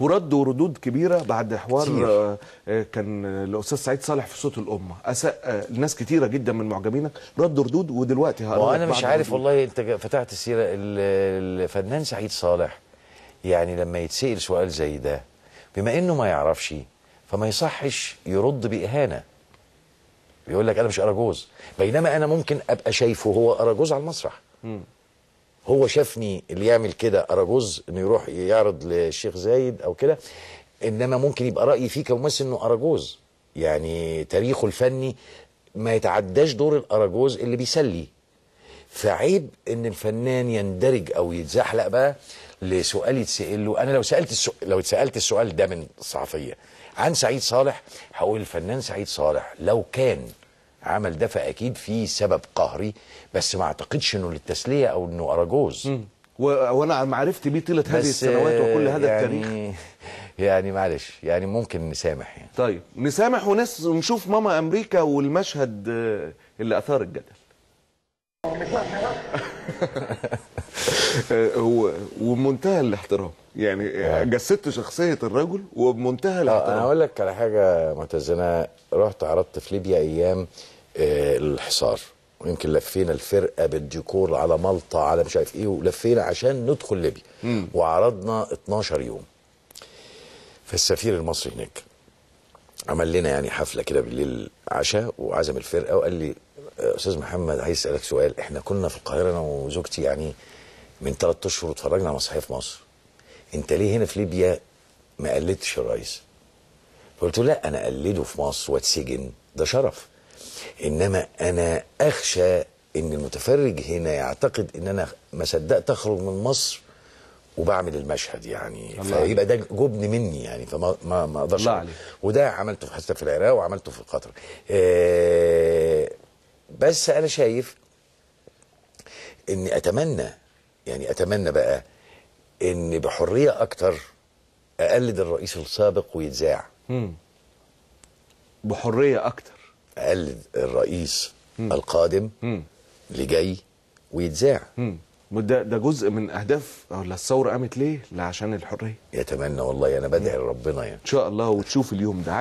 وردوا ردود كبيره بعد حوار كتير. آه، آه، كان الاستاذ سعيد صالح في صوت الامه اساء لناس آه، كتيره جدا من معجبينك ردوا ردود ودلوقتي وانا مش عارف ردود. والله انت فتحت السيره الفنان سعيد صالح يعني لما يتسال سؤال زي ده بما انه ما يعرفش فما يصحش يرد باهانه بيقول لك انا مش اراجوز بينما انا ممكن ابقى شايفه هو اراجوز على المسرح م. هو شافني اللي يعمل كده اراجوز انه يروح يعرض للشيخ زايد او كده انما ممكن يبقى رايي فيه كممثل انه اراجوز يعني تاريخه الفني ما يتعداش دور الاراجوز اللي بيسلي فعيب ان الفنان يندرج او يتزحلق بقى لسؤال يتسال له انا لو سالت السؤال لو اتسالت السؤال ده من الصحفيه عن سعيد صالح هقول الفنان سعيد صالح لو كان عمل ده فاكيد في سبب قهري بس ما اعتقدش انه للتسليه او انه اراجوز وانا معرفتي بيه طيله هذه السنوات وكل هذا يعني التاريخ يعني معلش يعني ممكن نسامح يعني طيب نسامح ونس ماما امريكا والمشهد آه، اللي اثار الجدل آه، هو وبمنتهى الاحترام يعني آه. جسدت شخصيه الرجل وبمنتهى الاحترام انا هقول لك على حاجه متزنه رحت عرضت في ليبيا ايام الحصار ويمكن لفينا الفرقه بالديكور على مالطا على مش عارف ايه ولفينا عشان ندخل ليبيا وعرضنا 12 يوم فالسفير المصري هناك عمل لنا يعني حفله كده بالليل عشاء وعزم الفرقه وقال لي استاذ محمد عايز اسالك سؤال احنا كنا في القاهره انا وزوجتي يعني من ثلاث اشهر اتفرجنا على مسرحيه في مصر انت ليه هنا في ليبيا ما قلدتش الرئيس؟ فقلت له لا انا اقلده في مصر واتسجن ده شرف انما انا اخشى ان المتفرج هنا يعتقد ان انا ما صدقت اخرج من مصر وبعمل المشهد يعني فيبقى ده جبن مني يعني فما ما ما اقدرش وده عملته حتى في العراق وعملته في قطر آه، بس انا شايف اني اتمنى يعني اتمنى بقى ان بحريه اكتر اقلد الرئيس السابق ويتذاع بحريه اكتر قال الرئيس م. القادم م. اللي جاي ويتزاع م. ده ده جزء من اهداف ولا الثوره قامت ليه؟ لا عشان الحريه يتمنى والله انا بدعي لربنا يعني ان شاء الله وتشوف اليوم ده